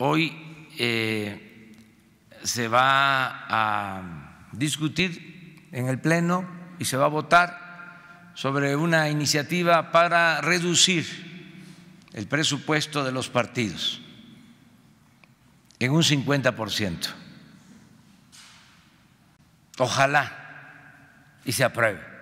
Hoy eh, se va a discutir en el Pleno y se va a votar sobre una iniciativa para reducir el presupuesto de los partidos en un 50 ciento. Ojalá y se apruebe.